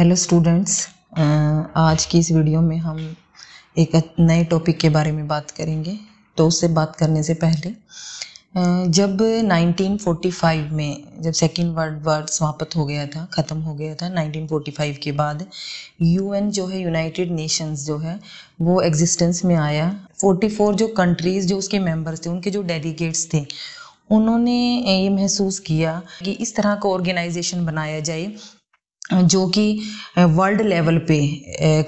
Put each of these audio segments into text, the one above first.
Hello students uh, आज की इस वीडियो में हम एक नए टॉपिक के बारे में बात करेंगे तो उससे बात करने से पहले uh, जब 1945 में जब सेकेंड वर्ल्ड वार समाप्त हो गया था ख़त्म हो गया था 1945 के बाद यूएन जो है यूनाइटेड नेशंस जो है वो एग्जिस्टेंस में आया 44 जो कंट्रीज़ जो उसके मेंबर्स थे उनके जो डेलीगेट्स थे उन्होंने ये महसूस किया कि इस तरह का ऑर्गेनाइजेशन बनाया जाए जो कि वर्ल्ड लेवल पे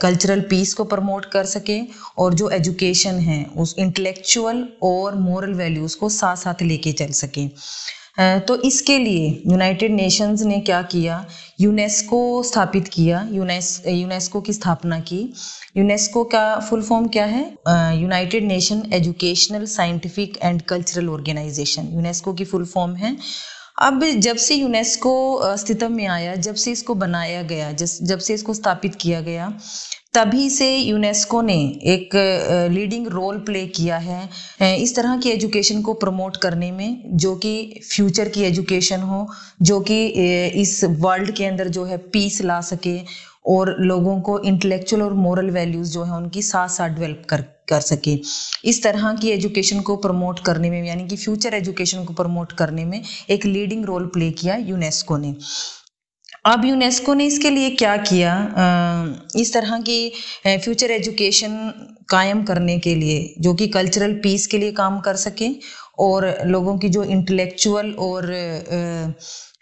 कल्चरल पीस को प्रमोट कर सके और जो एजुकेशन है उस इंटेलेक्चुअल और मॉरल वैल्यूज़ को साथ साथ लेके चल सकें तो इसके लिए यूनाइटेड नेशंस ने क्या किया यूनेस्को स्थापित किया यूनेस यूनेस्को की स्थापना की यूनेस्को का फुल फॉर्म क्या है United Nation Educational Scientific and Cultural Organization UNESCO की फुल फॉर्म है अब जब से यूनेस्को अस्तित्व में आया जब से इसको बनाया गया जब से इसको स्थापित किया गया तभी से यूनेस्को ने एक लीडिंग रोल प्ले किया है इस तरह की एजुकेशन को प्रमोट करने में जो कि फ्यूचर की एजुकेशन हो जो कि इस वर्ल्ड के अंदर जो है पीस ला सके और लोगों को इंटेलेक्चुअल और मॉरल वैल्यूज़ जो है उनकी साथ साथ डेवलप कर कर सके इस तरह की एजुकेशन को प्रमोट करने में यानी कि फ्यूचर एजुकेशन को प्रमोट करने में एक लीडिंग रोल प्ले किया यूनेस्को ने अब यूनेस्को ने इसके लिए क्या किया इस तरह की फ्यूचर एजुकेशन कायम करने के लिए जो कि कल्चरल पीस के लिए काम कर सके और लोगों की जो इंटेलेक्चुअल और आ,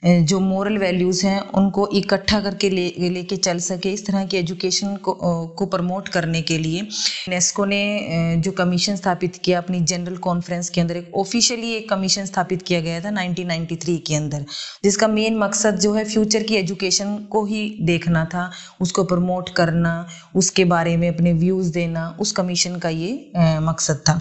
जो मॉरल वैल्यूज़ हैं उनको इकट्ठा करके ले लेके चल सके इस तरह की एजुकेशन को को प्रमोट करने के लिए नेस्को ने जो कमीशन स्थापित किया अपनी जनरल कॉन्फ्रेंस के अंदर एक ऑफिशियली एक कमीशन स्थापित किया गया था 1993 के अंदर जिसका मेन मकसद जो है फ्यूचर की एजुकेशन को ही देखना था उसको प्रमोट करना उसके बारे में अपने व्यूज़ देना उस कमीशन का ये मकसद था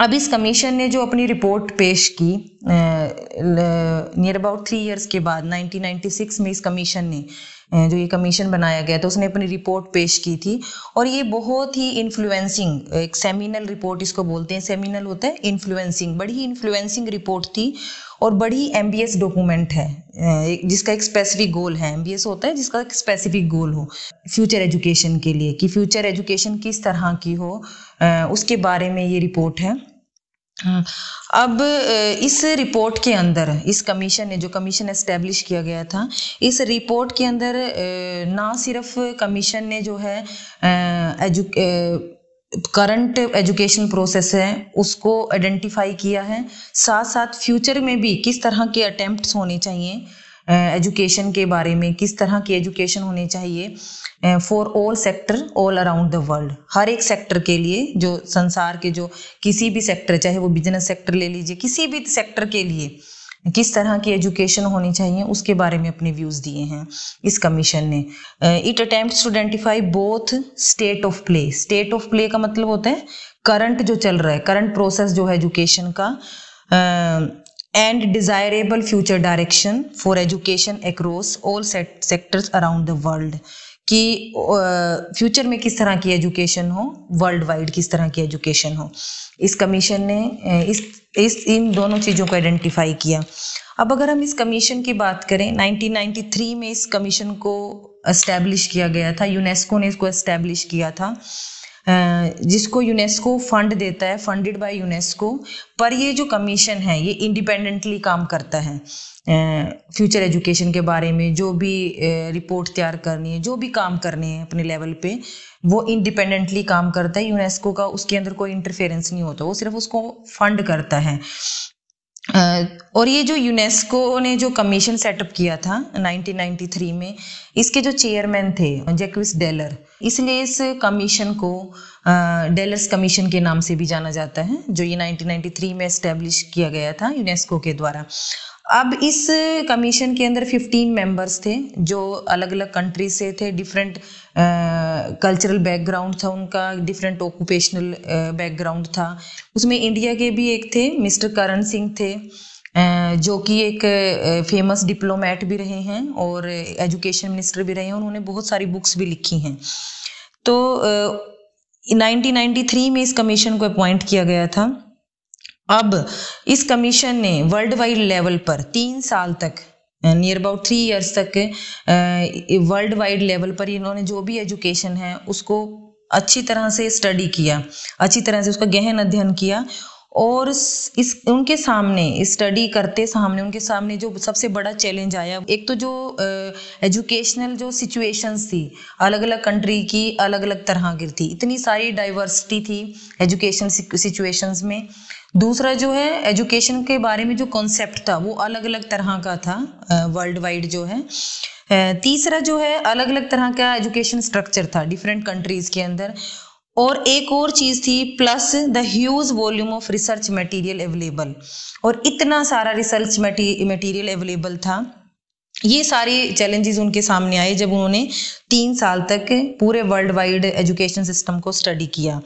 अब इस कमीशन ने जो अपनी रिपोर्ट पेश की नियर अबाउट थ्री इयर्स के बाद 1996 में इस कमीशन ने जो ये कमीशन बनाया गया था उसने अपनी रिपोर्ट पेश की थी और ये बहुत ही इन्फ्लुएंसिंग एक सेमिनल रिपोर्ट इसको बोलते हैं सेमिनल होता है इन्फ्लुएंसिंग बड़ी ही इन्फ्लुएंसिंग रिपोर्ट थी और बड़ी एम बी एस डॉक्यूमेंट है जिसका एक स्पेसिफिक गोल है एम बी एस होता है जिसका एक स्पेसिफिक गोल हो फ्यूचर एजुकेशन के लिए कि फ्यूचर एजुकेशन किस तरह की हो उसके बारे में ये रिपोर्ट है अब इस रिपोर्ट के अंदर इस कमीशन ने जो कमीशन एस्टेब्लिश किया गया था इस रिपोर्ट के अंदर ना सिर्फ कमीशन ने जो है एजु करंट एजुकेशन प्रोसेस है उसको आइडेंटिफाई किया है साथ साथ फ्यूचर में भी किस तरह के अटेम्प्ट होने चाहिए एजुकेशन के बारे में किस तरह की एजुकेशन होनी चाहिए for all sector all around the world हर एक सेक्टर के लिए जो संसार के जो किसी भी सेक्टर चाहे वो बिजनेस सेक्टर ले लीजिए किसी भी सेक्टर के लिए किस तरह की एजुकेशन होनी चाहिए उसके बारे में अपने व्यूज़ दिए हैं इस कमीशन ने it attempt to identify both state of play state of play का मतलब होता है करंट जो चल रहा है करंट प्रोसेस जो है एजुकेशन का and desirable future direction for education across all sectors around the world कि फ्यूचर में किस तरह की एजुकेशन हो वर्ल्ड वाइड किस तरह की एजुकेशन हो इस कमीशन ने इस इस इन दोनों चीज़ों को आइडेंटिफाई किया अब अगर हम इस कमीशन की बात करें 1993 में इस कमीशन को इस्टेब्लिश किया गया था यूनेस्को ने इसको इस्टेब्लिश किया था जिसको यूनेस्को फंड देता है फंडेड बाय यूनेस्को पर ये जो कमीशन है ये इंडिपेंडेंटली काम करता है फ्यूचर एजुकेशन के बारे में जो भी रिपोर्ट तैयार करनी है जो भी काम करने हैं अपने लेवल पे वो इंडिपेंडेंटली काम करता है यूनेस्को का उसके अंदर कोई इंटरफेरेंस नहीं होता वो सिर्फ उसको फंड करता है और ये जो यूनेस्को ने जो कमीशन सेटअप किया था 1993 में इसके जो चेयरमैन थे जैक्विस डेलर इसलिए इस कमीशन को डेलर्स कमीशन के नाम से भी जाना जाता है जो ये 1993 में इस्टेब्लिश किया गया था यूनेस्को के द्वारा अब इस कमीशन के अंदर 15 मेंबर्स थे जो अलग अलग कंट्री से थे डिफरेंट कल्चरल बैकग्राउंड था उनका डिफरेंट ऑक्यूपेशनल बैकग्राउंड था उसमें इंडिया के भी एक थे मिस्टर करण सिंह थे जो कि एक फेमस डिप्लोमेट भी रहे हैं और एजुकेशन मिनिस्टर भी रहे हैं उन्होंने बहुत सारी बुक्स भी लिखी हैं तो 1993 में इस कमीशन को अपॉइंट किया गया था अब इस कमीशन ने वर्ल्ड वाइड लेवल पर तीन साल तक नियर अबाउट थ्री ईयर्स तक वर्ल्ड वाइड लेवल पर इन्होंने जो भी एजुकेशन है उसको अच्छी तरह से स्टडी किया अच्छी तरह से उसका गहन अध्ययन किया और इस उनके सामने स्टडी करते सामने उनके सामने जो सबसे बड़ा चैलेंज आया एक तो जो एजुकेशनल जो सिचुएशंस थी अलग अलग कंट्री की अलग अलग तरह की थी इतनी सारी डाइवर्सिटी थी एजुकेशन सिचुएशंस में दूसरा जो है एजुकेशन के बारे में जो कॉन्सेप्ट था वो अलग अलग तरह का था वर्ल्ड वाइड जो है तीसरा जो है अलग अलग तरह का एजुकेशन स्ट्रक्चर था डिफरेंट कंट्रीज़ के अंदर और एक और चीज़ थी plus the huge volume of research material available और इतना सारा रिसर्च मटेरियल अवेलेबल था ये सारे चैलेंजेस उनके सामने आए जब उन्होंने तीन साल तक पूरे वर्ल्ड वाइड एजुकेशन सिस्टम को स्टडी किया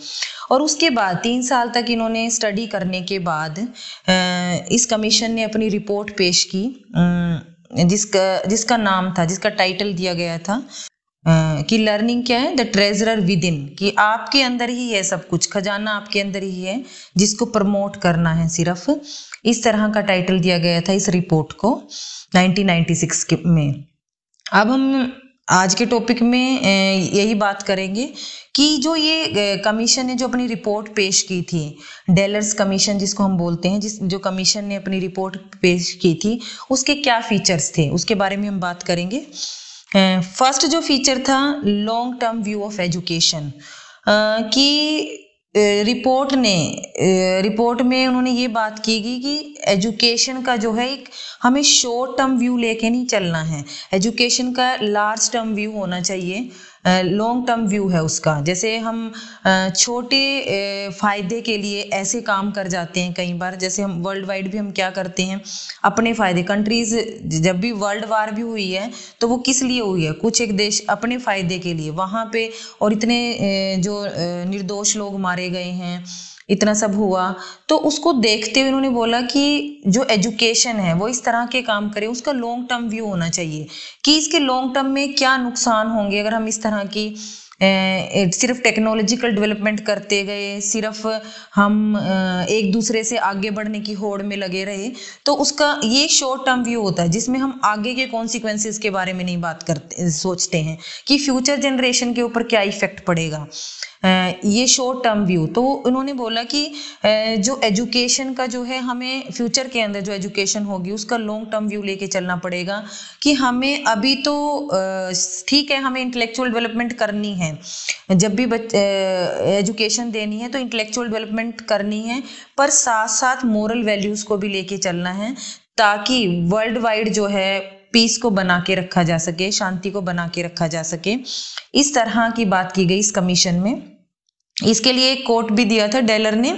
और उसके बाद तीन साल तक इन्होंने स्टडी करने के बाद इस कमीशन ने अपनी रिपोर्ट पेश की जिसका जिसका नाम था जिसका टाइटल दिया गया था कि लर्निंग क्या है द ट्रेजरर विद इन कि आपके अंदर ही है सब कुछ खजाना आपके अंदर ही है जिसको प्रमोट करना है सिर्फ इस तरह का टाइटल दिया गया था इस रिपोर्ट को 1996 के में अब हम आज के टॉपिक में यही बात करेंगे कि जो ये कमीशन ने जो अपनी रिपोर्ट पेश की थी डेलर्स कमीशन जिसको हम बोलते हैं जिस जो कमीशन ने अपनी रिपोर्ट पेश की थी उसके क्या फीचर्स थे उसके बारे में हम बात करेंगे फर्स्ट जो फीचर था long term view of education कि रिपोर्ट ने रिपोर्ट में उन्होंने ये बात की गई कि एजुकेशन का जो है एक हमें शॉर्ट टर्म व्यू लेके नहीं चलना है एजुकेशन का लार्ज टर्म व्यू होना चाहिए लॉन्ग टर्म व्यू है उसका जैसे हम छोटे फ़ायदे के लिए ऐसे काम कर जाते हैं कई बार जैसे हम वर्ल्ड वाइड भी हम क्या करते हैं अपने फ़ायदे कंट्रीज़ जब भी वर्ल्ड वार भी हुई है तो वो किस लिए हुई है कुछ एक देश अपने फ़ायदे के लिए वहाँ पे और इतने जो निर्दोष लोग मारे गए हैं इतना सब हुआ तो उसको देखते हुए उन्होंने बोला कि जो एजुकेशन है वो इस तरह के काम करे उसका लॉन्ग टर्म व्यू होना चाहिए कि इसके लॉन्ग टर्म में क्या नुकसान होंगे अगर हम इस तरह की सिर्फ टेक्नोलॉजिकल डेवलपमेंट करते गए सिर्फ हम एक दूसरे से आगे बढ़ने की होड़ में लगे रहे तो उसका ये शॉर्ट टर्म व्यू होता है जिसमें हम आगे के कॉन्सिक्वेंसेस के बारे में नहीं बात करते सोचते हैं कि फ्यूचर जनरेशन के ऊपर क्या इफेक्ट पड़ेगा ये शॉर्ट टर्म व्यू तो उन्होंने बोला कि जो एजुकेशन का जो है हमें फ्यूचर के अंदर जो एजुकेशन होगी उसका लॉन्ग टर्म व्यू लेके चलना पड़ेगा कि हमें अभी तो ठीक है हमें इंटेलेक्चुअल डेवलपमेंट करनी है जब भी एजुकेशन देनी है तो इंटेलेक्चुअल डेवलपमेंट करनी है पर साथ साथ मॉरल वैल्यूज को भी लेके चलना है ताकि वर्ल्ड वाइड जो है पीस को बना के रखा जा सके शांति को बना के रखा जा सके इस तरह की बात की गई इस कमीशन में इसके लिए एक कोट भी दिया था डेलर ने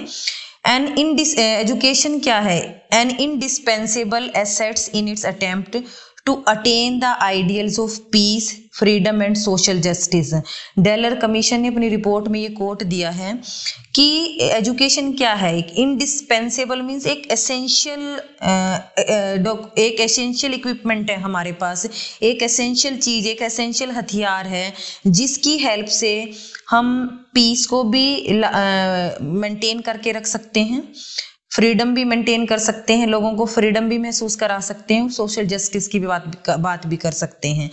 एन इन एजुकेशन क्या है an indispensable assets in its attempt to attain the ideals of peace freedom and social justice Delors commission ने अपनी रिपोर्ट में ये कोट दिया है कि एजुकेशन क्या है एक इनडिस्पेंसेबल मीन्स एक एसेंशियल एक एसेंशियल इक्विपमेंट है हमारे पास एक एसेंशियल चीज़ एक एसेंशियल हथियार है जिसकी हेल्प से हम पीस को भी मेंटेन करके रख सकते हैं फ्रीडम भी मेंटेन कर सकते हैं लोगों को फ्रीडम भी महसूस करा सकते हैं सोशल जस्टिस की भी बात बात भी कर सकते हैं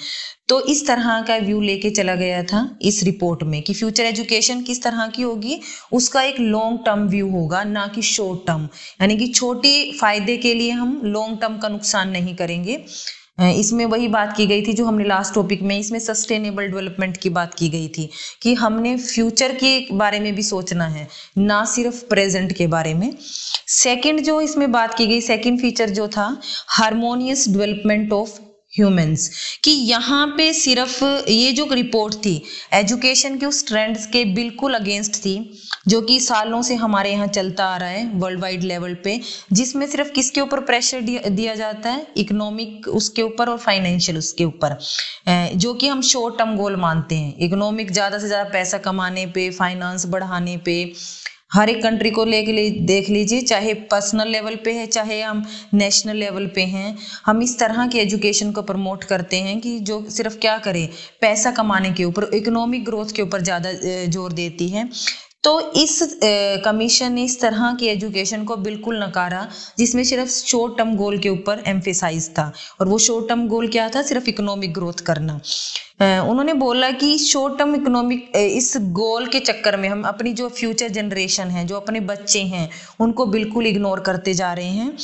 तो इस तरह का व्यू लेके चला गया था इस रिपोर्ट में कि फ्यूचर एजुकेशन किस तरह की होगी उसका एक लॉन्ग टर्म व्यू होगा ना कि शॉर्ट टर्म यानी कि छोटी फायदे के लिए हम लॉन्ग टर्म का नुकसान नहीं करेंगे इसमें वही बात की गई थी जो हमने लास्ट टॉपिक में इसमें सस्टेनेबल डेवलपमेंट की बात की गई थी कि हमने फ्यूचर के बारे में भी सोचना है ना सिर्फ प्रेजेंट के बारे में सेकंड जो इसमें बात की गई सेकंड फीचर जो था हार्मोनियस डेवलपमेंट ऑफ ह्यूमंस कि यहाँ पे सिर्फ ये जो रिपोर्ट थी एजुकेशन के उस ट्रेंड्स के बिल्कुल अगेंस्ट थी जो कि सालों से हमारे यहाँ चलता आ रहा है वर्ल्ड वाइड लेवल पे जिसमें सिर्फ किसके ऊपर प्रेशर दिया जाता है इकोनॉमिक उसके ऊपर और फाइनेंशियल उसके ऊपर जो कि हम शॉर्ट टर्म गोल मानते हैं इकोनॉमिक ज़्यादा से ज़्यादा पैसा कमाने पे फाइनेंस बढ़ाने पर हर एक कंट्री को ले देख लीजिए चाहे पर्सनल लेवल पे है चाहे हम नेशनल लेवल पे हैं हम इस तरह की एजुकेशन को प्रमोट करते हैं कि जो सिर्फ क्या करें पैसा कमाने के ऊपर इकोनॉमिक ग्रोथ के ऊपर ज़्यादा जोर देती है तो इस कमीशन ने इस तरह की एजुकेशन को बिल्कुल नकारा जिसमें सिर्फ शॉर्ट टर्म गोल के ऊपर एम्फेसाइज था और वो शॉर्ट टर्म गोल क्या था सिर्फ इकोनॉमिक ग्रोथ करना उन्होंने बोला कि शॉर्ट टर्म इकोनॉमिक इस गोल के चक्कर में हम अपनी जो फ्यूचर जनरेशन है जो अपने बच्चे हैं उनको बिल्कुल इग्नोर करते जा रहे हैं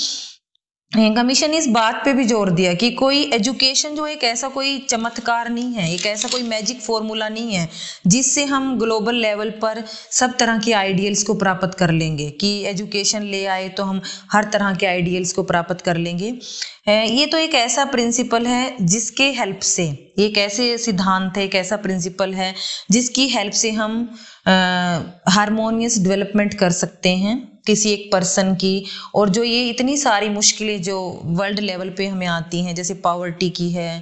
कमीशन इस बात पे भी जोर दिया कि कोई एजुकेशन जो एक ऐसा कोई चमत्कार नहीं है एक ऐसा कोई मैजिक फॉर्मूला नहीं है जिससे हम ग्लोबल लेवल पर सब तरह के आइडियल्स को प्राप्त कर लेंगे कि एजुकेशन ले आए तो हम हर तरह के आइडियल्स को प्राप्त कर लेंगे ये तो एक ऐसा प्रिंसिपल है जिसके हेल्प से एक ऐसे सिद्धांत है एक ऐसा प्रिंसिपल है जिसकी हेल्प से हम हारमोनियस डेवलपमेंट कर सकते हैं किसी एक पर्सन की और जो ये इतनी सारी मुश्किलें जो वर्ल्ड लेवल पे हमें आती हैं जैसे पावर्टी की है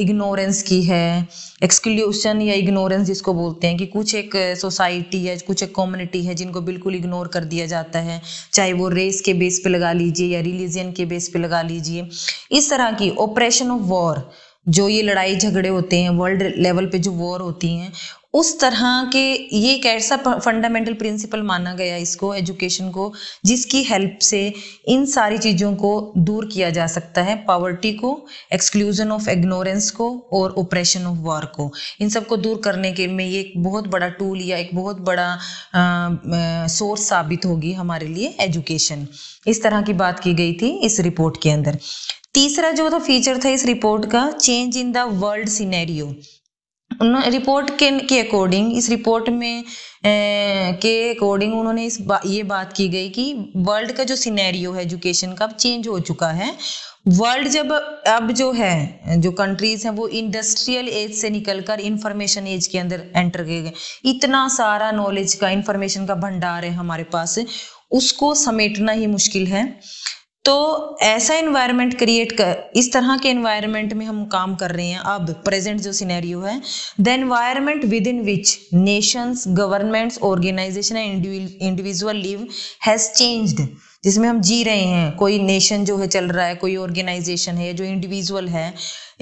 इग्नोरेंस की है एक्सक्लूशन या इग्नोरेंस जिसको बोलते हैं कि कुछ एक सोसाइटी है कुछ एक कम्युनिटी है जिनको बिल्कुल इग्नोर कर दिया जाता है चाहे वो रेस के बेस पे लगा लीजिए या रिलीजन के बेस पे लगा लीजिए इस तरह की ऑपरेशन ऑफ वॉर जो ये लड़ाई झगड़े होते हैं वर्ल्ड लेवल पे जो वॉर होती हैं उस तरह के ये एक ऐसा फंडामेंटल प्रिंसिपल माना गया इसको एजुकेशन को जिसकी हेल्प से इन सारी चीज़ों को दूर किया जा सकता है पावर्टी को एक्सक्लूजन ऑफ इग्नोरेंस को और ऑपरेशन ऑफ वॉर को इन सबको दूर करने के में ये एक बहुत बड़ा टूल या एक बहुत बड़ा सोर्स साबित होगी हमारे लिए एजुकेशन इस तरह की बात की गई थी इस रिपोर्ट के अंदर तीसरा जो था फीचर था इस रिपोर्ट का change in the world scenario report के के अकॉर्डिंग इस रिपोर्ट में ए, के अकॉर्डिंग उन्होंने इस बा, ये बात की गई कि वर्ल्ड का जो सिनेरियो है एजुकेशन का चेंज हो चुका है वर्ल्ड जब अब जो है जो कंट्रीज हैं वो इंडस्ट्रियल एज से निकलकर इंफॉर्मेशन एज के अंदर एंटर किए गए इतना सारा नॉलेज का इंफॉर्मेशन का भंडार है हमारे पास उसको समेटना ही मुश्किल है तो ऐसा इन्वायरमेंट क्रिएट कर इस तरह के इन्वायरमेंट में हम काम कर रहे हैं अब प्रेजेंट जो सिनेरियो है the environment within which nations governments organisation and individual live has changed जिसमें हम जी रहे हैं कोई नेशन जो है चल रहा है कोई ऑर्गेनाइजेशन है जो इंडिविजुअल है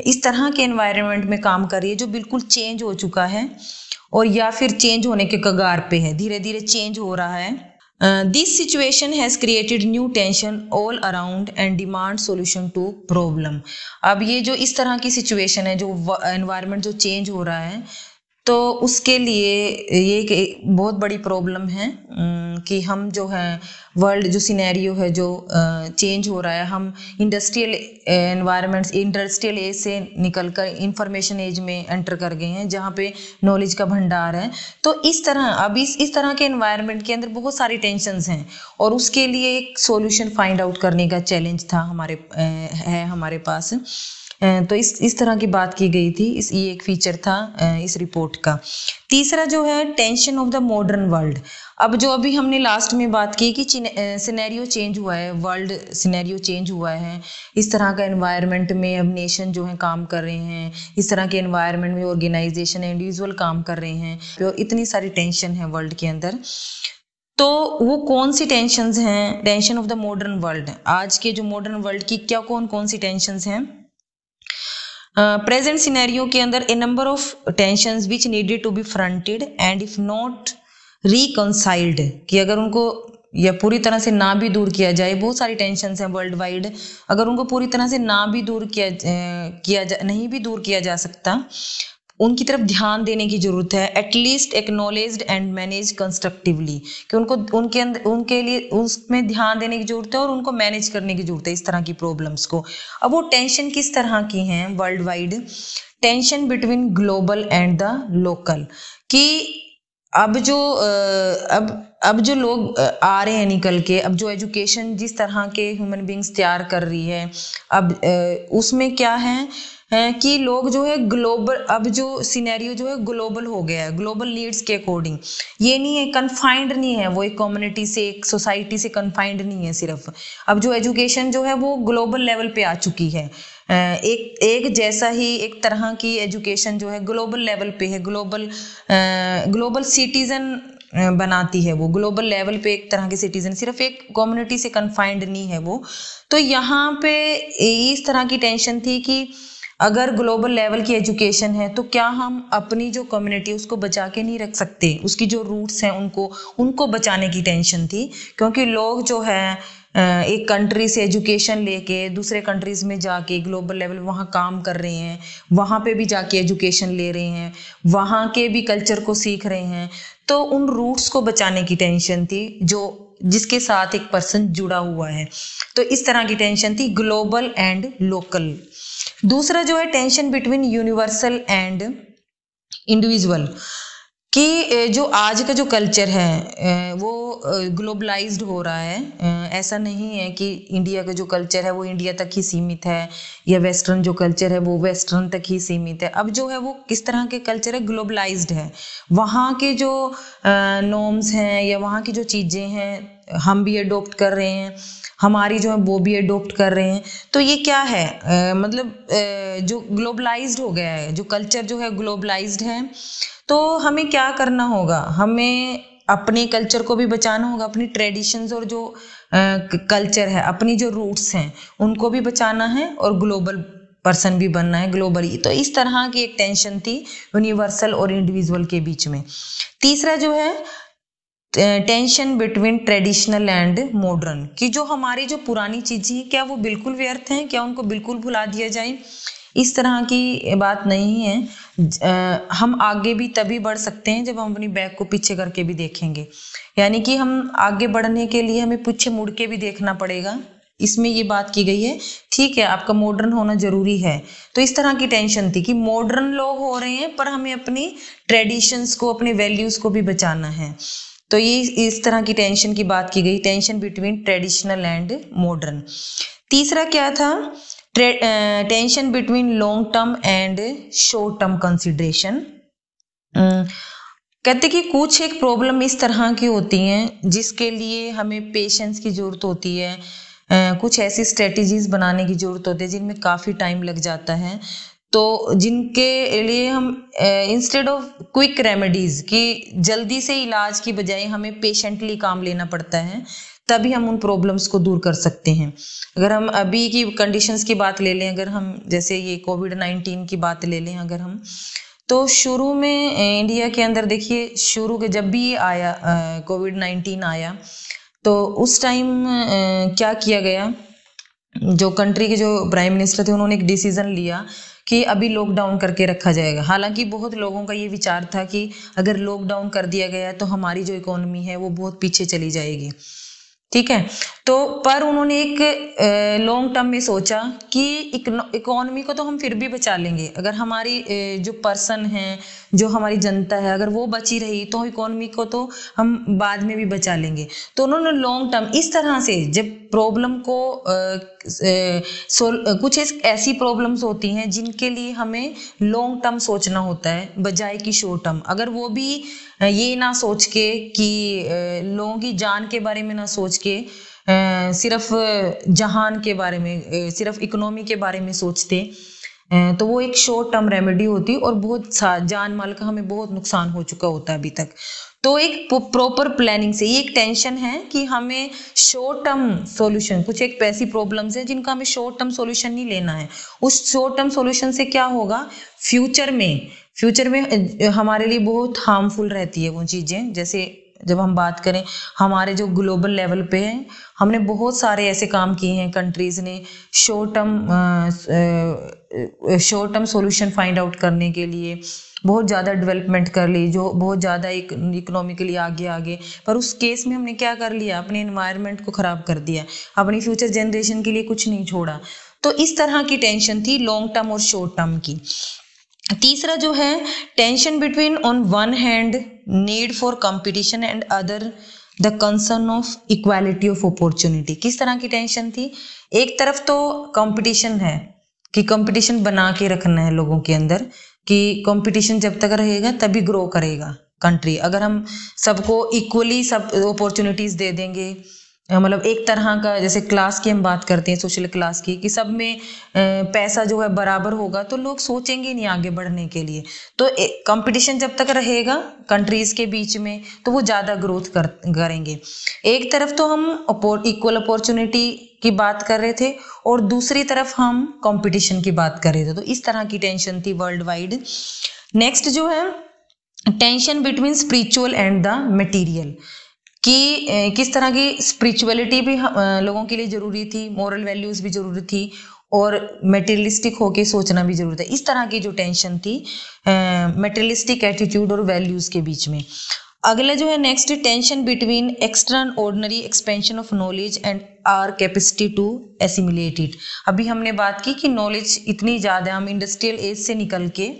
इस तरह के इन्वायरमेंट में काम कर रही है जो बिल्कुल चेंज हो चुका है और या फिर चेंज होने के कगार पे है धीरे धीरे चेंज हो रहा है this situation has created new tension all around and demand solution to problem अब ये जो इस तरह की सिचुएशन है जो एनवायरनमेंट जो चेंज हो रहा है तो उसके लिए ये एक बहुत बड़ी प्रॉब्लम है कि हम जो है वर्ल्ड जो सिनेरियो है जो चेंज हो रहा है हम इंडस्ट्रियल एनवायरनमेंट्स इंडस्ट्रियल एज से निकल कर इंफॉर्मेशन एज में एंटर कर गए हैं जहाँ पे नॉलेज का भंडार है तो इस तरह अब इस इस तरह के एनवायरनमेंट के अंदर बहुत सारी टेंशनस हैं और उसके लिए एक सॉल्यूशन फाइंड आउट करने का चैलेंज था हमारे है हमारे पास तो इस इस तरह की बात की गई थी इस ये एक फीचर था इस रिपोर्ट का तीसरा जो है tension of the modern world अब जो अभी हमने लास्ट में बात की कि सिनेरियो चेंज हुआ है वर्ल्ड सिनेरियो चेंज हुआ है इस तरह का एनवायरनमेंट में अब नेशन जो है काम कर रहे हैं इस तरह के एनवायरनमेंट में ऑर्गेनाइजेशन इंडिविजुअल काम कर रहे हैं तो इतनी सारी टेंशन है वर्ल्ड के अंदर तो वो कौन सी टेंशन हैं tension of the modern world आज के जो मॉडर्न वर्ल्ड की क्या कौन कौन सी टेंशन हैं प्रेजेंट सिनेरियो के अंदर a number of tension which needed to be fronted and if not reconciled कि अगर उनको या पूरी तरह से ना भी दूर किया जाए बहुत सारी टेंशन हैं वर्ल्ड वाइड अगर उनको पूरी तरह से ना भी दूर किया किया जा नहीं भी दूर किया जा सकता उनकी तरफ ध्यान देने की जरूरत है at least acknowledge and manage constructively कि उनको उनके अंदर उनके लिए उसमें ध्यान देने की जरूरत है और उनको मैनेज करने की जरूरत है इस तरह की प्रॉब्लम्स को अब वो टेंशन किस तरह की हैं world wide tension between global and the local कि अब जो अब अब जो लोग आ रहे हैं निकल के अब जो एजुकेशन जिस तरह के ह्यूमन बींग्स तैयार कर रही है अब उसमें क्या है हैं कि लोग जो है ग्लोबल अब जो सिनेरियो जो है ग्लोबल हो गया है ग्लोबल नीड्स के अकॉर्डिंग ये नहीं है कन्फाइंड नहीं है वो एक कम्युनिटी से एक सोसाइटी से कन्फाइंड नहीं है सिर्फ अब जो एजुकेशन जो है वो ग्लोबल लेवल पे आ चुकी है एक एक जैसा ही एक तरह की एजुकेशन जो है ग्लोबल लेवल पे है ग्लोबल ग्लोबल सिटीजन बनाती है वो ग्लोबल लेवल पे एक तरह के सिटीजन सिर्फ एक कम्युनिटी से कन्फाइंड नहीं है वो तो यहाँ पे इस तरह की टेंशन थी कि अगर ग्लोबल लेवल की एजुकेशन है तो क्या हम अपनी जो कम्युनिटी उसको बचा के नहीं रख सकते उसकी जो रूट्स हैं उनको उनको बचाने की टेंशन थी क्योंकि लोग जो है एक कंट्री से एजुकेशन लेके दूसरे कंट्रीज में जाके ग्लोबल लेवल वहाँ काम कर रहे हैं वहाँ पे भी जाके एजुकेशन ले रहे हैं वहाँ के भी कल्चर को सीख रहे हैं तो उन रूट्स को बचाने की टेंशन थी जो जिसके साथ एक पर्सन जुड़ा हुआ है तो इस तरह की टेंशन थी ग्लोबल एंड लोकल दूसरा जो है tension between universal and individual कि जो आज का जो कल्चर है वो ग्लोबलाइज्ड हो रहा है ऐसा नहीं है कि इंडिया का जो कल्चर है वो इंडिया तक ही सीमित है या वेस्टर्न जो कल्चर है वो वेस्टर्न तक ही सीमित है अब जो है वो किस तरह के कल्चर है ग्लोबलाइज्ड है वहाँ के जो नॉर्म्स हैं या वहाँ की जो चीज़ें हैं हम भी अडोप्ट कर रहे हैं हमारी जो है वो भी अडोप्ट कर रहे हैं तो ये क्या है आ, मतलब आ, जो ग्लोबलाइज्ड हो गया है जो कल्चर जो है ग्लोबलाइज्ड है तो हमें क्या करना होगा हमें अपने कल्चर को भी बचाना होगा अपनी ट्रेडिशंस और जो कल्चर है अपनी जो रूट्स हैं उनको भी बचाना है और ग्लोबल पर्सन भी बनना है ग्लोबली तो इस तरह की एक टेंशन थी यूनिवर्सल और इंडिविजुअल के बीच में तीसरा जो है tension between traditional and modern कि जो हमारी जो पुरानी चीज़ें हैं क्या वो बिल्कुल व्यर्थ हैं क्या उनको बिल्कुल भुला दिया जाए इस तरह की बात नहीं है हम आगे भी तभी बढ़ सकते हैं जब हम अपनी बैग को पीछे करके भी देखेंगे यानी कि हम आगे बढ़ने के लिए हमें पीछे मुड़ के भी देखना पड़ेगा इसमें ये बात की गई है ठीक है आपका मॉडर्न होना जरूरी है तो इस तरह की टेंशन थी कि मॉडर्न लोग हो रहे हैं पर हमें अपनी ट्रेडिशंस को अपने वैल्यूज़ को भी बचाना है तो ये इस तरह की टेंशन की बात की गई tension between traditional and modern तीसरा क्या था tension between long term and short term consideration कहते कि कुछ एक प्रॉब्लम इस तरह की होती हैं जिसके लिए हमें पेशेंस की ज़रूरत होती है कुछ ऐसी स्ट्रेटजीज बनाने की ज़रूरत होती है जिनमें काफ़ी टाइम लग जाता है तो जिनके लिए हम इंस्टेड ऑफ क्विक रेमेडीज कि जल्दी से इलाज की बजाय हमें पेशेंटली काम लेना पड़ता है तभी हम उन प्रॉब्लम्स को दूर कर सकते हैं अगर हम अभी की कंडीशंस की बात ले लें अगर हम जैसे ये कोविड नाइन्टीन की बात ले लें अगर हम तो शुरू में इंडिया के अंदर देखिए शुरू के जब भी आया कोविड नाइन्टीन आया तो उस टाइम क्या किया गया जो कंट्री के जो प्राइम मिनिस्टर थे उन्होंने एक डिसीज़न लिया कि अभी लॉकडाउन करके रखा जाएगा हालांकि बहुत लोगों का ये विचार था कि अगर लॉकडाउन कर दिया गया तो हमारी जो इकोनॉमी है वो बहुत पीछे चली जाएगी ठीक है तो पर उन्होंने एक लॉन्ग टर्म में सोचा कि इकोनॉमी को तो हम फिर भी बचा लेंगे अगर हमारी जो पर्सन है जो हमारी जनता है अगर वो बची रही तो इकोनॉमी को तो हम बाद में भी बचा लेंगे तो उन्होंने लॉन्ग टर्म इस तरह से जब प्रॉब्लम को कुछ ऐसी प्रॉब्लम्स होती हैं जिनके लिए हमें लॉन्ग टर्म सोचना होता है बजाय कि शॉर्ट टर्म अगर वो भी ये ना सोच के कि लोगों की जान के बारे में ना सोच के सिर्फ जहान के बारे में सिर्फ इकोनॉमी के बारे में सोचते तो वो एक शॉर्ट टर्म रेमेडी होती और बहुत जान माल का हमें बहुत नुकसान हो चुका होता है अभी तक तो एक प्रॉपर प्लानिंग से ये एक टेंशन है कि हमें शॉर्ट टर्म सॉल्यूशन कुछ एक ऐसी प्रॉब्लम्स हैं जिनका हमें शॉर्ट टर्म सॉल्यूशन नहीं लेना है उस शॉर्ट टर्म सॉल्यूशन से क्या होगा फ्यूचर में फ्यूचर में हमारे लिए बहुत हार्मफुल रहती है वो चीज़ें जैसे जब हम बात करें हमारे जो ग्लोबल लेवल पे हैं हमने बहुत सारे ऐसे काम किए हैं कंट्रीज़ ने short term short term solution find out करने के लिए बहुत ज़्यादा डेवलपमेंट कर ली जो बहुत ज़्यादा इकोनॉमिकली आगे आगे पर उस केस में हमने क्या कर लिया अपने इन्वायरमेंट को ख़राब कर दिया अपनी फ्यूचर जनरेशन के लिए कुछ नहीं छोड़ा तो इस तरह की टेंशन थी लॉन्ग टर्म और शॉर्ट टर्म की तीसरा जो है tension between on one hand need for competition and other the concern of equality of opportunity किस तरह की टेंशन थी एक तरफ तो कंपटीशन है कि कंपटीशन बना के रखना है लोगों के अंदर कि कंपटीशन जब तक रहेगा तभी ग्रो करेगा कंट्री अगर हम सबको इक्वली सब अपॉर्चुनिटीज़ दे देंगे मतलब एक तरह का जैसे क्लास की हम बात करते हैं सोशल क्लास की कि सब में पैसा जो है बराबर होगा तो लोग सोचेंगे नहीं आगे बढ़ने के लिए तो कंपटीशन जब तक रहेगा कंट्रीज के बीच में तो वो ज़्यादा ग्रोथ कर करेंगे एक तरफ तो हम इक्वल अपॉर्चुनिटी की बात कर रहे थे और दूसरी तरफ हम कंपटीशन की बात कर रहे थे तो इस तरह की टेंशन थी वर्ल्ड वाइड नेक्स्ट जो है tension between spiritual and the material कि किस तरह की स्पिरिचुअलिटी भी लोगों के लिए ज़रूरी थी मॉरल वैल्यूज़ भी ज़रूरी थी और मेटेरियलिस्टिक होके सोचना भी ज़रूरी था इस तरह की जो टेंशन थी मेटेरियलिस्टिक एटीट्यूड और वैल्यूज़ के बीच में अगला जो है next tension between extraordinary expansion of knowledge and our capacity to assimilated अभी हमने बात की कि नॉलेज इतनी ज़्यादा हम इंडस्ट्रियल एज से निकल के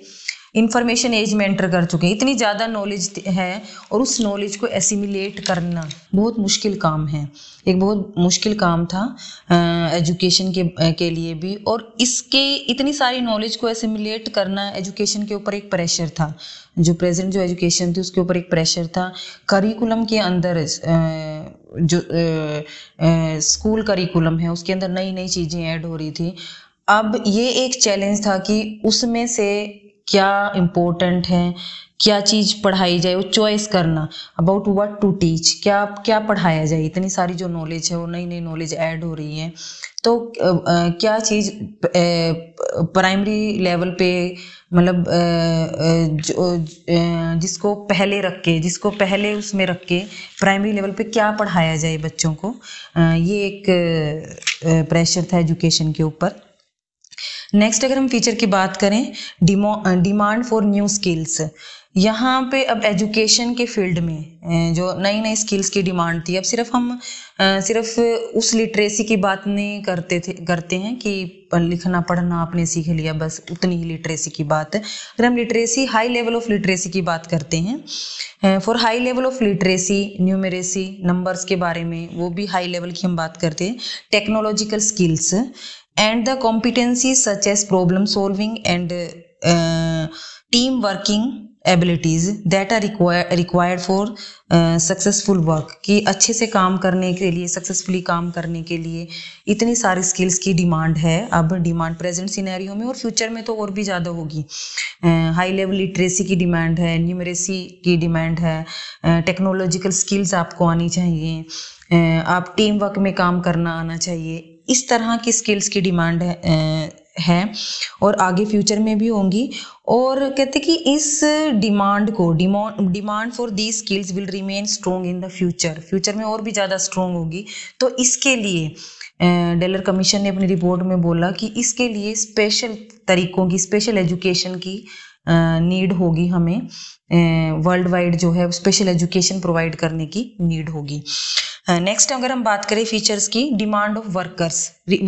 इंफॉर्मेशन एज में एंटर कर चुके हैं इतनी ज़्यादा नॉलेज है और उस नॉलेज को एसिमिलेट करना बहुत मुश्किल काम है एक बहुत मुश्किल काम था एजुकेशन के के लिए भी और इसके इतनी सारी नॉलेज को एसिमिलेट करना एजुकेशन के ऊपर एक प्रेशर था जो प्रेजेंट जो एजुकेशन थी उसके ऊपर एक प्रेशर था करिकुलम के अंदर जो स्कूल करिकुलम है उसके अंदर नई नई चीज़ें ऐड हो रही थी अब ये एक चैलेंज था कि उसमें से क्या इम्पोर्टेंट हैं क्या चीज़ पढ़ाई जाए वो चॉइस करना अबाउट व्हाट टू टीच क्या क्या पढ़ाया जाए इतनी सारी जो नॉलेज है वो नई नई नॉलेज ऐड हो रही है तो क्या चीज़ प्राइमरी लेवल पे मतलब जिसको पहले रख के जिसको पहले उसमें रख के प्राइमरी लेवल पे क्या पढ़ाया जाए बच्चों को ये एक प्रेशर था एजुकेशन के ऊपर नेक्स्ट अगर हम फीचर की बात करें डिमांड फॉर न्यू स्किल्स यहाँ पे अब एजुकेशन के फील्ड में जो नई नई स्किल्स की डिमांड थी अब सिर्फ हम सिर्फ उस लिटरेसी की बात नहीं करते थे करते हैं कि लिखना पढ़ना आपने सीख लिया बस उतनी ही लिटरेसी की बात अगर हम literacy high level of literacy की बात करते हैं for high level of literacy numeracy numbers के बारे में वो भी हाई लेवल की हम बात करते हैं technological skills and the competencies such as problem solving and uh, team working abilities that are required for successful work कि अच्छे से काम करने के लिए सक्सेसफुली काम करने के लिए इतनी सारी स्किल्स की डिमांड है अब डिमांड प्रेजेंट scenario में और फ्यूचर में तो और भी ज़्यादा होगी हाई लेवल लिटरेसी की डिमांड है न्यूमरेसी की डिमांड है टेक्नोलॉजिकल technological स्किल्स आपको आनी चाहिए uh, आप टीम वर्क में काम करना आना चाहिए इस तरह की स्किल्स की डिमांड है और आगे फ्यूचर में भी होंगी और कहते कि इस डिमांड को demand demand for the skills will remain strong in the future future में और भी ज़्यादा स्ट्रोंग होगी तो इसके लिए डेलर कमीशन ने अपनी रिपोर्ट में बोला कि इसके लिए स्पेशल तरीकों की स्पेशल एजुकेशन की नीड होगी हमें वर्ल्ड वाइड जो है स्पेशल एजुकेशन प्रोवाइड करने की नीड होगी नेक्स्ट uh, अगर हम बात करें फीचर्स की डिमांड ऑफ वर्कर्स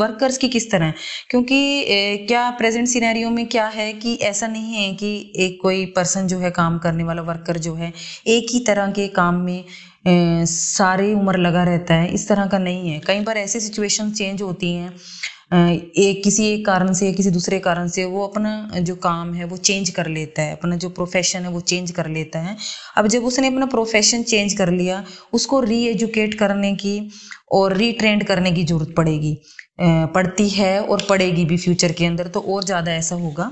वर्कर्स की किस तरह क्योंकि क्या प्रेजेंट सिनेरियो में क्या है कि ऐसा नहीं है कि एक कोई पर्सन जो है काम करने वाला वर्कर जो है एक ही तरह के काम में सारी उम्र लगा रहता है इस तरह का नहीं है कई बार ऐसी सिचुएशन चेंज होती हैं एक किसी एक कारण से किसी दूसरे कारण से वो अपना जो काम है वो चेंज कर लेता है अपना जो प्रोफेशन है वो चेंज कर लेता है अब जब उसने अपना प्रोफेशन चेंज कर लिया उसको री एजुकेट करने की और रीट्रेंड करने की ज़रूरत पड़ेगी पड़ती है और पड़ेगी भी फ्यूचर के अंदर तो और ज़्यादा ऐसा होगा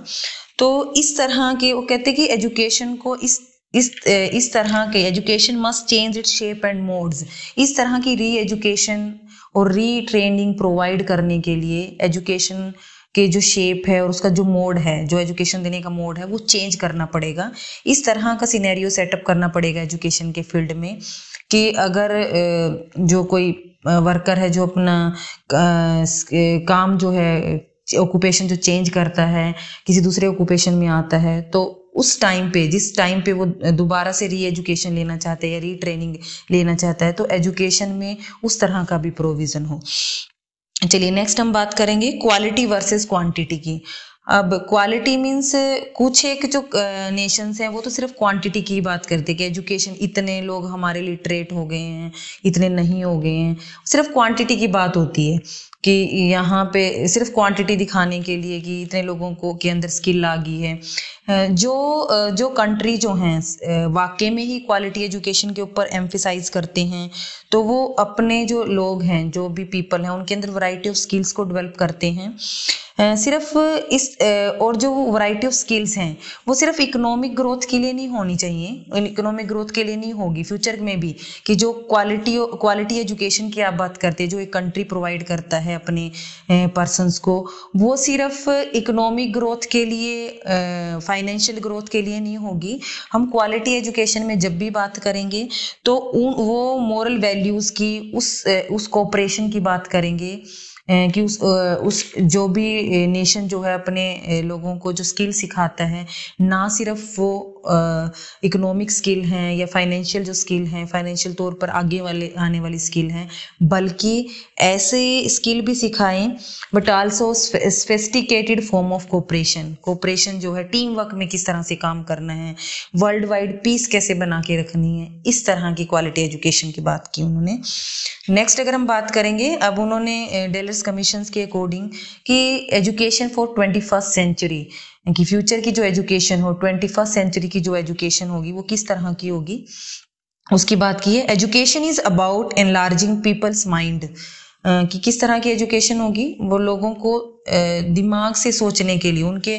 तो इस तरह के वो कहते हैं कि एजुकेशन को इस इस इस तरह के education must change it shape and modes इस तरह की री एजुकेशन और रीट्रेनिंग प्रोवाइड करने के लिए एजुकेशन के जो शेप है और उसका जो मोड है जो एजुकेशन देने का मोड है वो चेंज करना पड़ेगा इस तरह का सिनेरियो सेटअप करना पड़ेगा एजुकेशन के फील्ड में कि अगर जो कोई वर्कर है जो अपना काम जो है ऑक्यूपेशन जो चेंज करता है किसी दूसरे ऑक्यूपेशन में आता है तो उस टाइम पे जिस टाइम पे वो दोबारा से री एजुकेशन लेना चाहते हैं या री ट्रेनिंग लेना चाहता है तो एजुकेशन में उस तरह का भी प्रोविज़न हो चलिए नेक्स्ट हम बात करेंगे क्वालिटी वर्सेस क्वांटिटी की अब क्वालिटी मीन्स कुछ एक जो नेशंस हैं वो तो सिर्फ क्वांटिटी की बात करते हैं कि एजुकेशन इतने लोग हमारे लिटरेट हो गए हैं इतने नहीं हो गए हैं सिर्फ क्वांटिटी की बात होती है कि यहाँ पे सिर्फ क्वांटिटी दिखाने के लिए कि इतने लोगों को के अंदर स्किल आ गई है जो जो कंट्री जो हैं वाकई में ही क्वालिटी एजुकेशन के ऊपर एम्फिसाइज करते हैं तो वो अपने जो लोग हैं जो भी पीपल हैं उनके अंदर वैरायटी ऑफ स्किल्स को डेवलप करते हैं सिर्फ इस और जो वैरायटी ऑफ स्किल्स हैं वो सिर्फ इकोनॉमिक ग्रोथ के लिए नहीं होनी चाहिए इकोनॉमिक ग्रोथ के लिए नहीं होगी फ्यूचर में भी कि जो क्वालिटी क्वालिटी एजुकेशन की आप बात करते हैं जो एक कंट्री प्रोवाइड करता है अपने पर्सनस को वो सिर्फ इकोनॉमिक ग्रोथ के लिए फाइनेंशियल ग्रोथ के लिए नहीं होगी हम क्वालिटी एजुकेशन में जब भी बात करेंगे तो उन वो मॉरल वैल्यूज़ की उस उस कोऑपरेशन की बात करेंगे कि उस उस जो भी नेशन जो है अपने लोगों को जो स्किल सिखाता है ना सिर्फ वो इकोनॉमिक स्किल हैं या फाइनेंशियल जो स्किल हैं फाइनेंशियल तौर पर आगे वाले आने वाली स्किल हैं बल्कि ऐसे स्किल भी सिखाएं but also sophisticated form of cooperation cooperation जो है टीम वर्क में किस तरह से काम करना है वर्ल्ड वाइड पीस कैसे बना के रखनी है इस तरह की क्वालिटी एजुकेशन की बात की उन्होंने नेक्स्ट अगर हम बात करेंगे अब उन्होंने डेलर रिसर्च कमीशन के अकॉर्डिंग कि education for twenty first century कि फ्यूचर की जो एजुकेशन हो ट्वेंटी फर्स्ट सेंचुरी की जो एजुकेशन होगी वो किस तरह की होगी उसकी बात की है education is about enlarging people's mind कि किस तरह की एजुकेशन होगी वो लोगों को दिमाग से सोचने के लिए उनके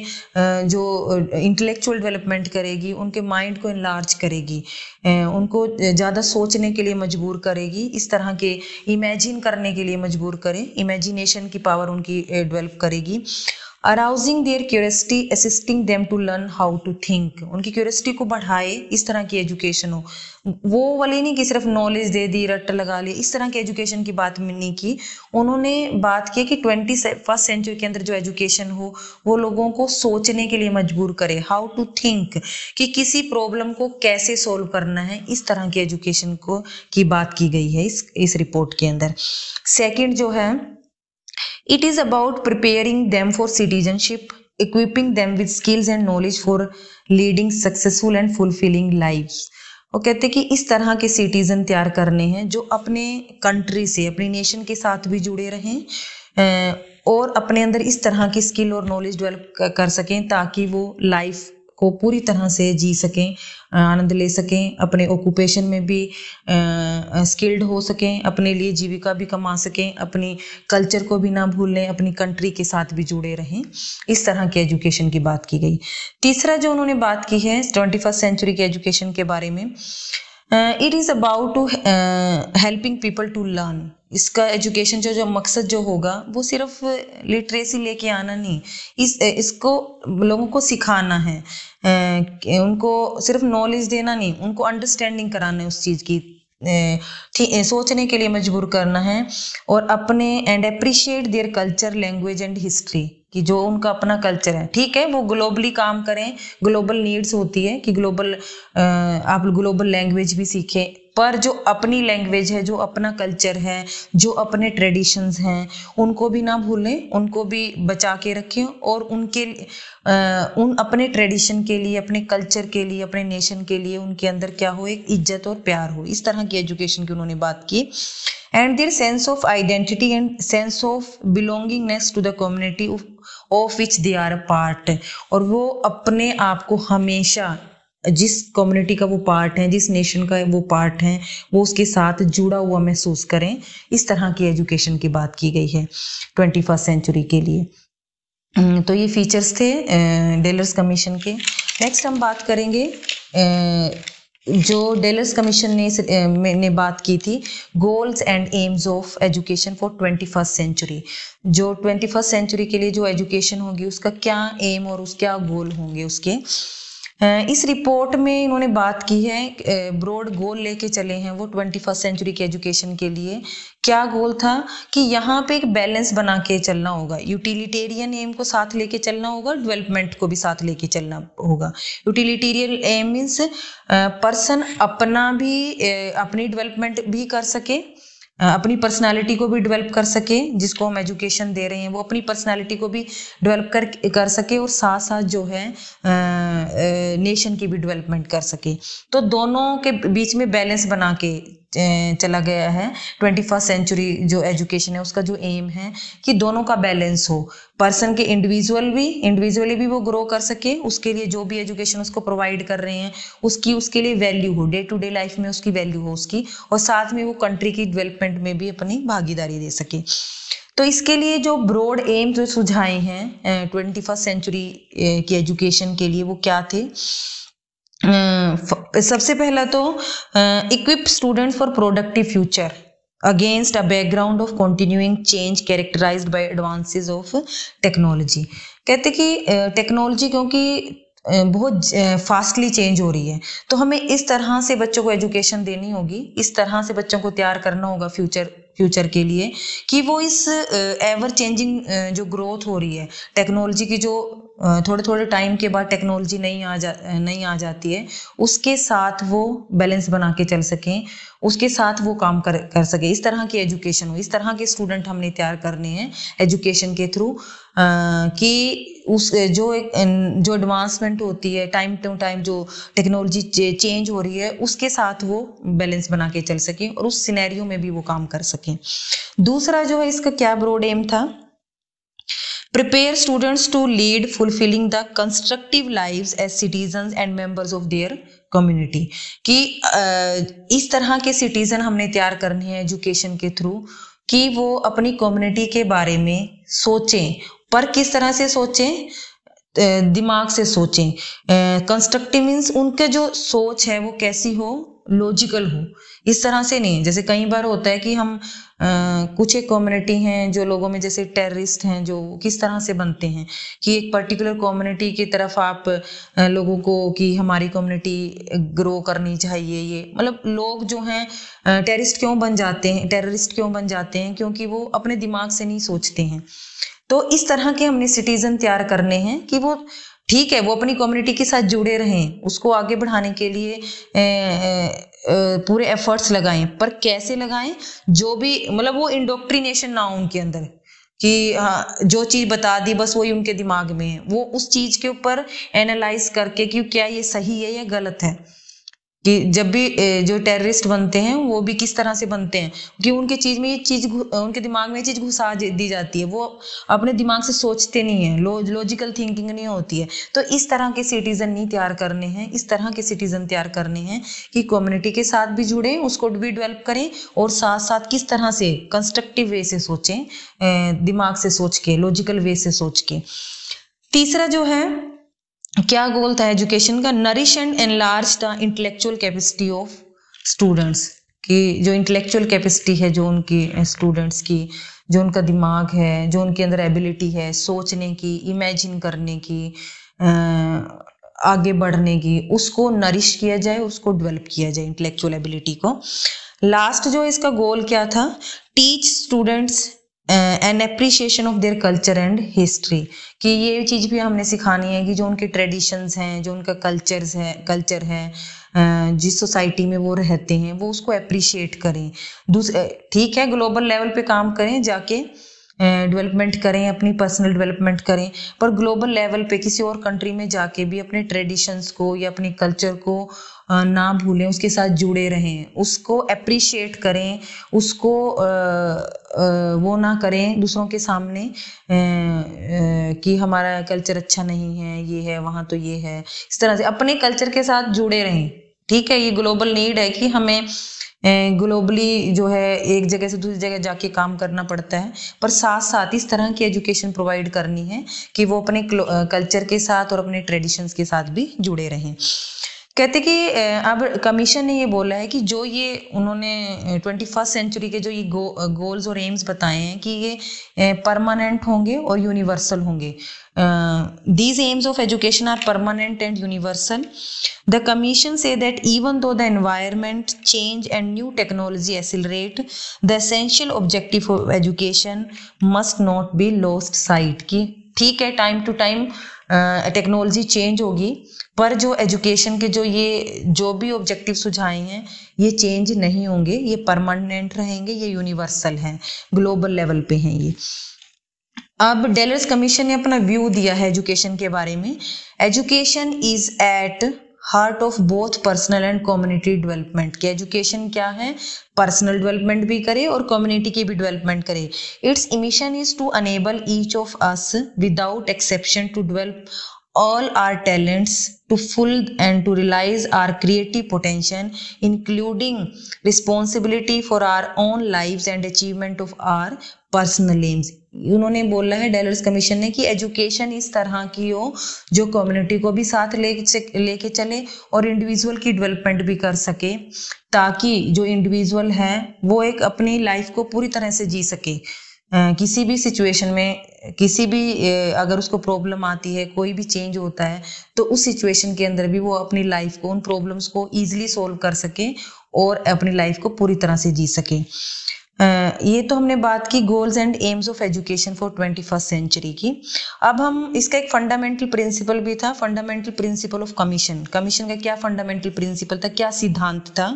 जो इंटेलेक्चुअल डेवलपमेंट करेगी उनके माइंड को इनलार्ज करेगी उनको ज़्यादा सोचने के लिए मजबूर करेगी इस तरह के इमेजिन करने के लिए मजबूर करें इमेजिनेशन की पावर उनकी डेवलप करेगी arousing their curiosity assisting them to learn how to think उनकी क्यूरसिटी को बढ़ाए इस तरह की एजुकेशन हो वो वाली नहीं कि सिर्फ नॉलेज दे दी रट लगा ली इस तरह की एजुकेशन की बात नहीं की उन्होंने बात की कि ट्वेंटी फर्स्ट सेंचुरी के अंदर जो एजुकेशन हो वो लोगों को सोचने के लिए मजबूर करे हाउ टू थिंक कि किसी प्रॉब्लम को कैसे सोल्व करना है इस तरह की एजुकेशन को की बात की गई है इस इस रिपोर्ट के अंदर सेकेंड जो है It is about preparing them for citizenship, equipping them with skills and knowledge for leading successful and fulfilling lives. वो कहते कि इस तरह के सिटीजन तैयार करने हैं जो अपने कंट्री से अपनी नेशन के साथ भी जुड़े रहें और अपने अंदर इस तरह की स्किल और नॉलेज डेवलप कर सकें ताकि वो लाइफ को पूरी तरह से जी सकें आनंद ले सकें अपने ऑक्यूपेशन में भी स्किल्ड हो सकें अपने लिए जीविका भी कमा सकें अपनी कल्चर को भी ना भूलें अपनी कंट्री के साथ भी जुड़े रहें इस तरह की एजुकेशन की बात की गई तीसरा जो उन्होंने बात की है ट्वेंटी फर्स्ट सेंचुरी के एजुकेशन के बारे में it is about to helping people to learn इसका एजुकेशन जो जो मकसद जो होगा वो सिर्फ लिटरेसी लेके आना नहीं इस इसको लोगों को सिखाना है ए, उनको सिर्फ नॉलेज देना नहीं उनको अंडरस्टैंडिंग कराना है उस चीज़ की ए, सोचने के लिए मजबूर करना है और अपने and appreciate their culture language and history कि जो उनका अपना कल्चर है ठीक है वो ग्लोबली काम करें ग्लोबल नीड्स होती है कि ग्लोबल आप ग्लोबल लैंग्वेज भी सीखें पर जो अपनी लैंग्वेज है जो अपना कल्चर है जो अपने ट्रेडिशंस हैं उनको भी ना भूलें उनको भी बचा के रखें और उनके आ, उन अपने ट्रेडिशन के लिए अपने कल्चर के लिए अपने नेशन के लिए उनके अंदर क्या हो एक इज्जत और प्यार हो इस तरह की एजुकेशन की उन्होंने बात की and their sense of identity and sense of belongingness to the community of which they are a part और वो अपने आप को हमेशा जिस कम्युनिटी का वो पार्ट है जिस नेशन का वो पार्ट है वो उसके साथ जुड़ा हुआ महसूस करें इस तरह की एजुकेशन की बात की गई है ट्वेंटी फर्स्ट सेंचुरी के लिए हम्म, तो ये फीचर्स थे डेलर्स कमीशन के नेक्स्ट हम बात करेंगे जो डेलर्स कमीशन ने ने बात की थी goals and aims of education for twenty first century जो ट्वेंटी फर्स्ट सेंचुरी के लिए जो एजुकेशन होगी उसका क्या एम और उस क्या गोल होंगे उसके इस रिपोर्ट में इन्होंने बात की है ब्रॉड गोल लेके चले हैं वो ट्वेंटी फर्स्ट सेंचुरी के एजुकेशन के लिए क्या गोल था कि यहाँ पे एक बैलेंस बना के चलना होगा यूटिलिटेरियन एम को साथ लेके चलना होगा डेवलपमेंट को भी साथ लेके चलना होगा यूटिलिटेरियन एम मीन्स पर्सन अपना भी अपनी डेवलपमेंट भी कर सके अपनी पर्सनालिटी को भी डेवलप कर सके जिसको हम एजुकेशन दे रहे हैं वो अपनी पर्सनालिटी को भी डेवलप कर कर सके और साथ साथ जो है नेशन की भी डेवलपमेंट कर सके तो दोनों के बीच में बैलेंस बना के चला गया है ट्वेंटी फर्स्ट सेंचुरी जो एजुकेशन है उसका जो एम है कि दोनों का बैलेंस हो पर्सन के इंडिविजुअल भी इंडिविजुअली भी वो ग्रो कर सके उसके लिए जो भी एजुकेशन उसको प्रोवाइड कर रहे हैं उसकी उसके लिए वैल्यू हो डे टू डे लाइफ में उसकी वैल्यू हो उसकी और साथ में वो कंट्री की डेवलपमेंट में भी अपनी भागीदारी दे सके तो इसके लिए जो ब्रॉड एम जो सुझाए हैं ट्वेंटी फर्स्ट सेंचुरी की एजुकेशन के लिए वो क्या थे सबसे पहला तो equip student for productive future against a background of continuing change characterise by advances of technology कहते कि टेक्नोलॉजी क्योंकि बहुत फास्टली चेंज हो रही है तो हमें इस तरह से बच्चों को एजुकेशन देनी होगी इस तरह से बच्चों को तैयार करना होगा फ्यूचर फ्यूचर के लिए कि वो इस एवर चेंजिंग जो ग्रोथ हो रही है टेक्नोलॉजी की जो थोड़े थोड़े टाइम के बाद टेक्नोलॉजी नहीं आ जा नहीं आ जाती है उसके साथ वो बैलेंस बना के चल सकें उसके साथ वो काम कर कर सके इस तरह की एजुकेशन हो इस तरह के स्टूडेंट हमने तैयार करने हैं एजुकेशन के थ्रू कि उस जो जो एडवांसमेंट होती है टाइम टू टाइम जो टेक्नोलॉजी चेंज हो रही है उसके साथ वो बैलेंस बना के चल सकें और उस सिनेरियो में भी वो काम कर सकें दूसरा जो है इसका क्या ब्रोड एम था prepare students to lead fulfilling the constructive lives as citizen and members of their community कि इस तरह के सिटीजन हमने तैयार करने हैं एजुकेशन के थ्रू कि वो अपनी कम्युनिटी के बारे में सोचें पर किस तरह से सोचें दिमाग से सोचें कंस्ट्रक्टिव मीन्स उनके जो सोच है वो कैसी हो लॉजिकल हो इस तरह से नहीं जैसे कई बार होता है कि हम आ, कुछ एक कम्युनिटी हैं जो लोगों में जैसे टेररिस्ट हैं जो किस तरह से बनते हैं कि एक पर्टिकुलर कम्युनिटी की तरफ आप आ, लोगों को कि हमारी कम्युनिटी ग्रो करनी चाहिए ये मतलब लोग जो हैं टेररिस्ट क्यों बन जाते हैं टेररिस्ट क्यों बन जाते हैं क्योंकि वो अपने दिमाग से नहीं सोचते हैं तो इस तरह के हमने सिटीजन तैयार करने हैं कि वो ठीक है वो अपनी कम्युनिटी के साथ जुड़े रहें उसको आगे बढ़ाने के लिए ए, ए, पूरे एफर्ट्स लगाएं पर कैसे लगाएं जो भी मतलब वो इंडोक्ट्रिनेशन ना हो उनके अंदर कि हाँ जो चीज़ बता दी बस वही उनके दिमाग में है वो उस चीज़ के ऊपर एनालाइज करके कि क्या ये सही है या गलत है कि जब भी जो टेररिस्ट बनते हैं वो भी किस तरह से बनते हैं कि उनके चीज़ में ये चीज़ उनके दिमाग में ये चीज़ घुसा दी जाती है वो अपने दिमाग से सोचते नहीं है लो, लॉजिकल थिंकिंग नहीं होती है तो इस तरह के सिटीज़न नहीं तैयार करने हैं इस तरह के सिटीज़न तैयार करने हैं कि कम्युनिटी के साथ भी जुड़ें उसको भी डेवलप करें और साथ साथ किस तरह से कंस्ट्रक्टिव वे से सोचें दिमाग से सोच के लॉजिकल वे से सोच के तीसरा जो है क्या गोल था एजुकेशन का nourish and enlarge the intellectual capacity of students कि जो इंटेलेक्चुअल कैपेसिटी है जो उनकी स्टूडेंट्स की जो उनका दिमाग है जो उनके अंदर एबिलिटी है सोचने की इमेजिन करने की आगे बढ़ने की उसको नरिश किया जाए उसको डेवलप किया जाए इंटेलेक्चुअल एबिलिटी को लास्ट जो इसका गोल क्या था teach students an appreciation of their culture and history कि ये चीज़ भी हमने सिखानी है कि जो उनके ट्रेडिशंस हैं जो उनका कल्चर्स है कल्चर है जिस सोसाइटी में वो रहते हैं वो उसको अप्रिशिएट करें ठीक है ग्लोबल लेवल पे काम करें जाके डेवलपमेंट करें अपनी पर्सनल डेवलपमेंट करें पर ग्लोबल लेवल पे किसी और कंट्री में जाके भी अपने ट्रेडिशंस को या अपने कल्चर को ना भूलें उसके साथ जुड़े रहें उसको अप्रिशिएट करें उसको वो ना करें दूसरों के सामने कि हमारा कल्चर अच्छा नहीं है ये है वहाँ तो ये है इस तरह से अपने कल्चर के साथ जुड़े रहें ठीक है ये ग्लोबल नीड है कि हमें ग्लोबली जो है एक जगह से दूसरी जगह जाके काम करना पड़ता है पर साथ साथ इस तरह की एजुकेशन प्रोवाइड करनी है कि वो अपने कल्चर के साथ और अपने ट्रेडिशंस के साथ भी जुड़े रहें कहते कि अब कमीशन ने ये बोला है कि जो ये उन्होंने ट्वेंटी फर्स्ट सेंचुरी के जो ये गो, गोल्स और एम्स बताए हैं कि ये परमानेंट होंगे और यूनिवर्सल होंगे these aims of education are permanent and universal the commission से that even though the environment change and new technology accelerate the essential objective of education must not be lost sight की ठीक है time to time technology change होगी पर जो education के जो ये जो भी ऑब्जेक्टिव सुझाए हैं ये चेंज नहीं होंगे ये परमानेंट रहेंगे ये यूनिवर्सल हैं ग्लोबल लेवल पे हैं ये अब डेलर्स कमीशन ने अपना व्यू दिया है एजुकेशन के बारे में education is at heart of both personal and community development की एजुकेशन क्या है पर्सनल डेवलपमेंट भी करे और कम्युनिटी की भी डेवलपमेंट करे its mission is to enable each of us without exception to develop all our talents to full and to realise our creative potential including responsibility for our own life and achievement of our personal aims उन्होंने बोला है डेलर्स commission ने कि education इस तरह की हो जो कम्युनिटी को भी साथ ले लेके चले और इंडिविजुअल की डेवलपमेंट भी कर सके ताकि जो इंडिविजुअल है वो एक अपनी लाइफ को पूरी तरह से जी सके किसी भी सिचुएशन में किसी भी अगर उसको प्रॉब्लम आती है कोई भी चेंज होता है तो उस सिचुएशन के अंदर भी वो अपनी लाइफ को उन प्रॉब्लम्स को ईजिली सोल्व कर सके और अपनी लाइफ को पूरी तरह से जी सके ये तो हमने बात की goals and aims of education for twenty first century की अब हम इसका एक फंडामेंटल प्रिंसिपल भी था fundamental principle of commission commission का क्या फंडामेंटल प्रिंसिपल था क्या सिद्धांत था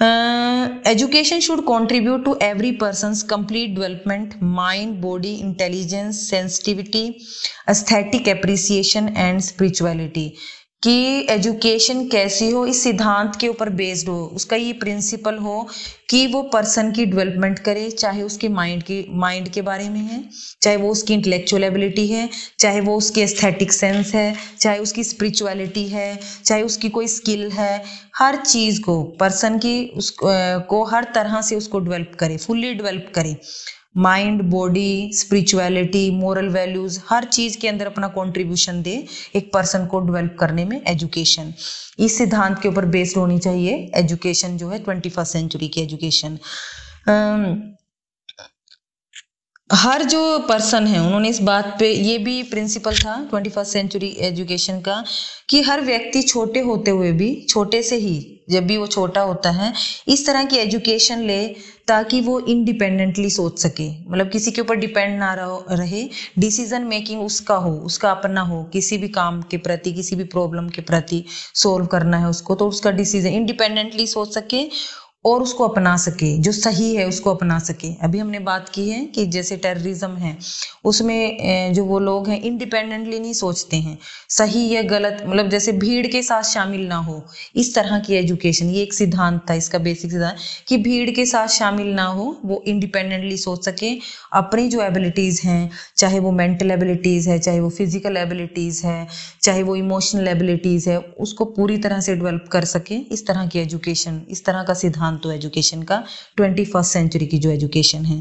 Uh, education should contribute to every person's complete development mind body intelligence sensitivity aesthetic appreciation and spirituality कि एजुकेशन कैसी हो इस सिद्धांत के ऊपर बेस्ड हो उसका ये प्रिंसिपल हो कि वो पर्सन की डेवलपमेंट करे चाहे उसके माइंड की माइंड के बारे में है चाहे वो उसकी इंटेलेक्चुअल एबिलिटी है चाहे वो उसकी एस्थेटिक सेंस है चाहे उसकी स्पिरिचुअलिटी है चाहे उसकी कोई स्किल है हर चीज़ को पर्सन की उस को हर तरह से उसको डेवलप करे फुल्ली डेवलप करे mind body spirituality moral values हर चीज के अंदर अपना कंट्रीब्यूशन दे एक पर्सन को डेवलप करने में एजुकेशन इस सिद्धांत के ऊपर बेस्ड होनी चाहिए एजुकेशन जो है ट्वेंटी फर्स्ट सेंचुरी की एजुकेशन हर जो पर्सन है उन्होंने इस बात पे ये भी प्रिंसिपल था ट्वेंटी फर्स्ट सेंचुरी एजुकेशन का कि हर व्यक्ति छोटे होते हुए भी छोटे से ही जब भी वो छोटा होता है इस तरह की एजुकेशन ले ताकि वो इंडिपेंडेंटली सोच सके मतलब किसी के ऊपर डिपेंड ना रहे डिसीजन मेकिंग उसका हो उसका अपना हो किसी भी काम के प्रति किसी भी प्रॉब्लम के प्रति सोल्व करना है उसको तो उसका डिसीजन इंडिपेंडेंटली सोच सके और उसको अपना सके जो सही है उसको अपना सके अभी हमने बात की है कि जैसे टेररिज्म है उसमें जो वो लोग हैं इंडिपेंडेंटली नहीं सोचते हैं सही या गलत मतलब जैसे भीड़ के साथ शामिल ना हो इस तरह की एजुकेशन ये एक सिद्धांत था इसका बेसिक सिद्धांत कि भीड़ के साथ शामिल ना हो वो इंडिपेंडेंटली सोच सके अपनी जो एबिलिटीज़ हैं चाहे वो मेंटल एबिलिटीज़ है चाहे वो फिजिकल एबिलिटीज़ है चाहे वो इमोशनल एबिलिटीज़ है उसको पूरी तरह से डेवलप कर सके इस तरह की एजुकेशन इस तरह का सिद्धांत सिद्धांत हो एजुकेशन का ट्वेंटी फर्स्ट सेंचुरी की जो एजुकेशन है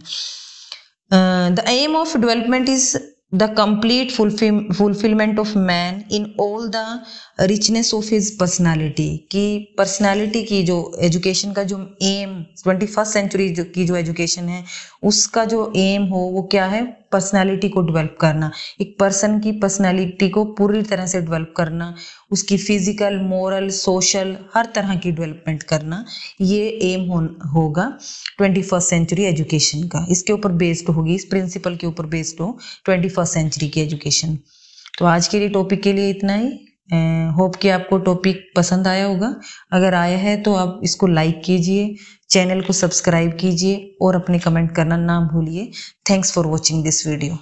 the aim of development is the complete fulfilment of man in all the richness of his personality की पर्सनैलिटी की जो एजुकेशन का जो एम ट्वेंटी फर्स्ट सेंचुरी की जो एजुकेशन है उसका जो एम हो वो क्या है पर्सनालिटी को डेवलप करना एक पर्सन की पर्सनालिटी को पूरी तरह से डेवलप करना उसकी फिजिकल मोरल सोशल हर तरह की डेवलपमेंट करना ये एम हो, होगा ट्वेंटी फर्स्ट सेंचुरी एजुकेशन का इसके ऊपर बेस्ड होगी इस प्रिंसिपल के ऊपर बेस्ड हो ट्वेंटी फर्स्ट सेंचुरी की एजुकेशन तो आज के लिए टॉपिक के लिए इतना ही होप कि आपको टॉपिक पसंद आया होगा अगर आया है तो आप इसको लाइक कीजिए चैनल को सब्सक्राइब कीजिए और अपने कमेंट करना ना भूलिए thanks for watching this video